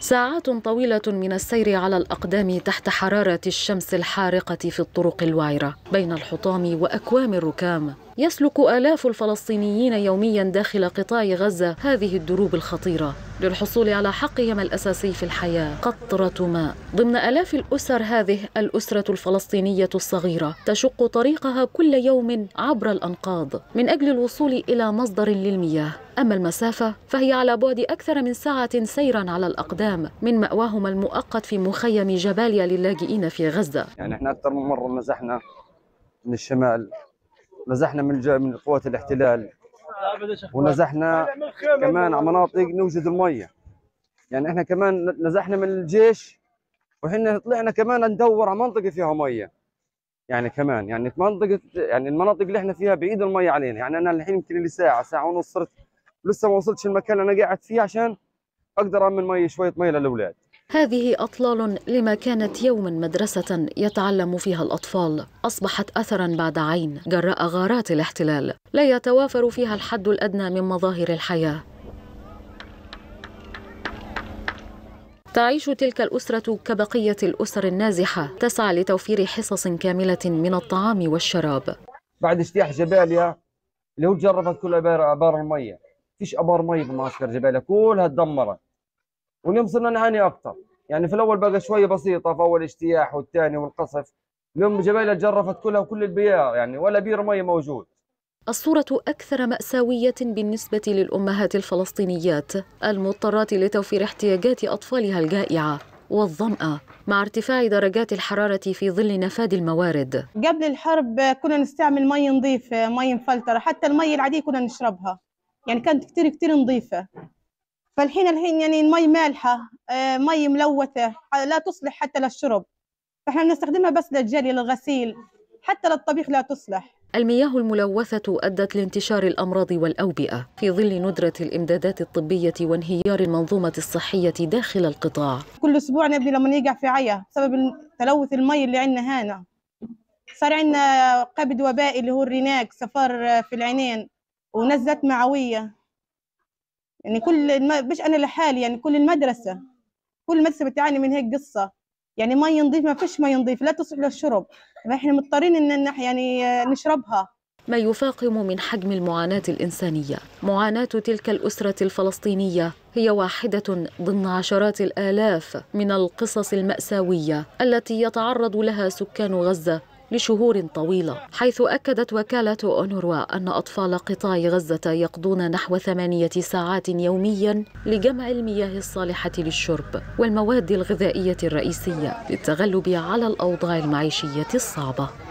ساعات طويلة من السير على الأقدام تحت حرارة الشمس الحارقة في الطرق الوعرة بين الحطام وأكوام الركام يسلك آلاف الفلسطينيين يوميا داخل قطاع غزة هذه الدروب الخطيرة للحصول على حقهم الأساسي في الحياة قطرة ماء ضمن ألاف الأسر هذه الأسرة الفلسطينية الصغيرة تشق طريقها كل يوم عبر الأنقاض من أجل الوصول إلى مصدر للمياه أما المسافة فهي على بعد أكثر من ساعة سيرا على الأقدام من مأواهم المؤقت في مخيم جباليا للاجئين في غزة يعني احنا أكثر من مرة مزحنا من الشمال مزحنا من من قوات الاحتلال ونزحنا كمان على مناطق نوجد الميه يعني احنا كمان نزحنا من الجيش وحنا طلعنا كمان ندور على منطقه فيها ميه يعني كمان يعني منطقه يعني المناطق اللي احنا فيها بعيد الميه علينا يعني انا الحين يمكن لي ساعه ساعه ونص صرت لسه ما وصلتش المكان اللي انا قاعد فيه عشان اقدر امن ميه شويه ميه للاولاد هذه أطلال لما كانت يوما مدرسة يتعلم فيها الأطفال أصبحت أثرا بعد عين جراء غارات الاحتلال لا يتوافر فيها الحد الأدنى من مظاهر الحياة تعيش تلك الأسرة كبقية الأسر النازحة تسعى لتوفير حصص كاملة من الطعام والشراب بعد اجتياح جباليا اللي هو تجرفت كل أبار, أبار المية فيش أبار مية في معسكر جباليا كلها تدمرت واليوم صرنا نعاني أكثر يعني في الاول بقى شويه بسيطه في اول اجتياح والثاني والقصف اليوم جبايلها جرفت كلها وكل البيار يعني ولا بير ميه موجود الصورة أكثر مأساوية بالنسبة للأمهات الفلسطينيات المضطرات لتوفير احتياجات أطفالها الجائعة والظمأة مع ارتفاع درجات الحرارة في ظل نفاد الموارد قبل الحرب كنا نستعمل مي نظيفة مي مفلترة حتى المي العادية كنا نشربها يعني كانت كتير كتير نظيفة فالحين الحين يعني المي مالحة آه، مي ملوثة لا تصلح حتى للشرب فاحنا بنستخدمها بس للجري للغسيل حتى للطبيخ لا تصلح المياه الملوثة أدت لانتشار الأمراض والأوبئة في ظل ندرة الإمدادات الطبية وانهيار المنظومة الصحية داخل القطاع كل أسبوع نبني لما يقع في عيا بسبب تلوث المي اللي عندنا هنا صار عندنا قبض وبائي اللي هو الريناك صفار آه، في العينين ونزلت معوية يعني كل مش انا لحالي يعني كل المدرسه كل المدرسه بتعاني من هيك قصه يعني ما نظيف ما فيش ما نظيف لا تصلح للشرب فاحنا مضطرين ان يعني نشربها ما يفاقم من حجم المعاناة الإنسانية معاناة تلك الأسرة الفلسطينية هي واحدة ضمن عشرات الآلاف من القصص المأساوية التي يتعرض لها سكان غزة لشهور طويلة حيث أكدت وكالة أونروا أن أطفال قطاع غزة يقضون نحو ثمانية ساعات يوميا لجمع المياه الصالحة للشرب والمواد الغذائية الرئيسية للتغلب على الأوضاع المعيشية الصعبة